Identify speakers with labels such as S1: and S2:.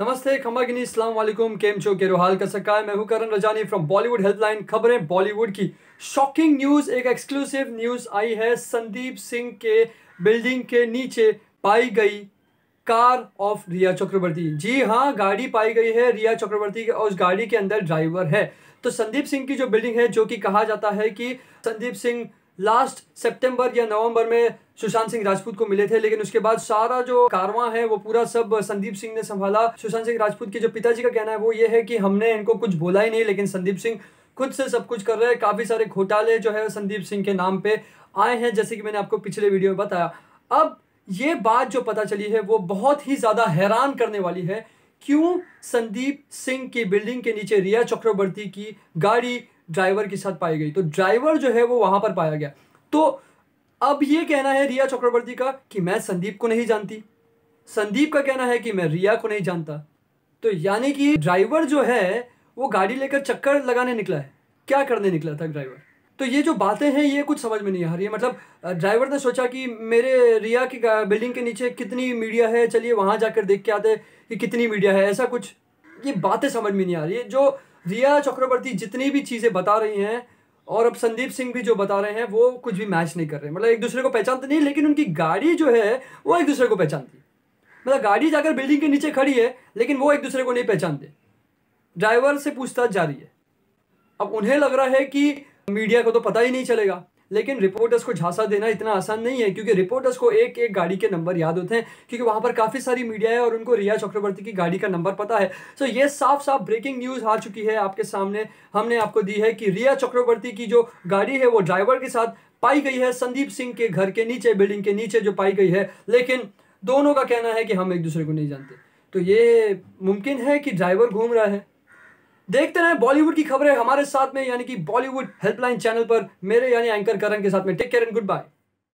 S1: नमस्ते खमागिनी इस्लाम वालेकुम केम चो के रोहाल का सका मैं हूं Karan Rajani from Bollywood helpline खबरें बॉलीवुड की शॉकिंग न्यूज़ एक एक्सक्लूसिव न्यूज़ आई है संदीप सिंह के बिल्डिंग के नीचे पाई गई कार ऑफ रिया चक्रवर्ती जी हाँ गाड़ी पाई गई है रिया चक्रवर्ती और उस गाड़ी के अंदर ड्राइवर है तो संदीप सिंह की जो बिल्डिंग है जो कि कहा जाता है कि संदीप सिंह लास्ट सितंबर या नवंबर में सुशांत सिंह राजपूत को मिले थे लेकिन उसके बाद सारा जो कारवां है वो पूरा सब संदीप सिंह ने संभाला सुशांत सिंह राजपूत के जो पिताजी का कहना है वो ये है कि हमने इनको कुछ बोला ही नहीं लेकिन संदीप सिंह खुद से सब कुछ कर रहे हैं काफ़ी सारे घोटाले जो है संदीप सिंह के नाम पे आए हैं जैसे कि मैंने आपको पिछले वीडियो में बताया अब ये बात जो पता चली है वो बहुत ही ज़्यादा हैरान करने वाली है क्यों संदीप सिंह की बिल्डिंग के नीचे रिया चक्रवर्ती की गाड़ी ड्राइवर के साथ पाई गई तो ड्राइवर जो है वो वहां पर पाया गया तो अब ये कहना है रिया चक्रवर्ती का कि मैं संदीप को नहीं जानती संदीप का कहना है कि मैं रिया को नहीं जानता तो यानी कि ड्राइवर जो है वो गाड़ी लेकर चक्कर लगाने निकला है क्या करने निकला था ड्राइवर तो ये जो बातें हैं ये कुछ समझ में नहीं आ रही है मतलब ड्राइवर ने सोचा कि मेरे रिया की बिल्डिंग के नीचे कितनी मीडिया है चलिए वहाँ जाकर देख के आते कि कितनी मीडिया है ऐसा कुछ ये बातें समझ में नहीं आ रही है जो रिया चक्रवर्ती जितनी भी चीज़ें बता रही हैं और अब संदीप सिंह भी जो बता रहे हैं वो कुछ भी मैच नहीं कर रहे मतलब एक दूसरे को पहचानते नहीं लेकिन उनकी गाड़ी जो है वो एक दूसरे को पहचानती मतलब गाड़ी जाकर बिल्डिंग के नीचे खड़ी है लेकिन वो एक दूसरे को नहीं पहचानते ड्राइवर से पूछताछ जारी है अब उन्हें लग रहा है कि मीडिया को तो पता ही नहीं चलेगा लेकिन रिपोर्टर्स को झांसा देना इतना आसान नहीं है क्योंकि रिपोर्टर्स को एक एक गाड़ी के नंबर याद होते हैं क्योंकि वहाँ पर काफ़ी सारी मीडिया है और उनको रिया चक्रवर्ती की गाड़ी का नंबर पता है सो ये साफ साफ ब्रेकिंग न्यूज़ आ चुकी है आपके सामने हमने आपको दी है कि रिया चक्रवर्ती की जो गाड़ी है वो ड्राइवर के साथ पाई गई है संदीप सिंह के घर के नीचे बिल्डिंग के नीचे जो पाई गई है लेकिन दोनों का कहना है कि हम एक दूसरे को नहीं जानते तो ये मुमकिन है कि ड्राइवर घूम रहा है देखते रहे बॉलीवुड की खबरें हमारे साथ में यानी कि बॉलीवुड हेल्पलाइन चैनल पर मेरे यानी एंकर करण के साथ में take care and good bye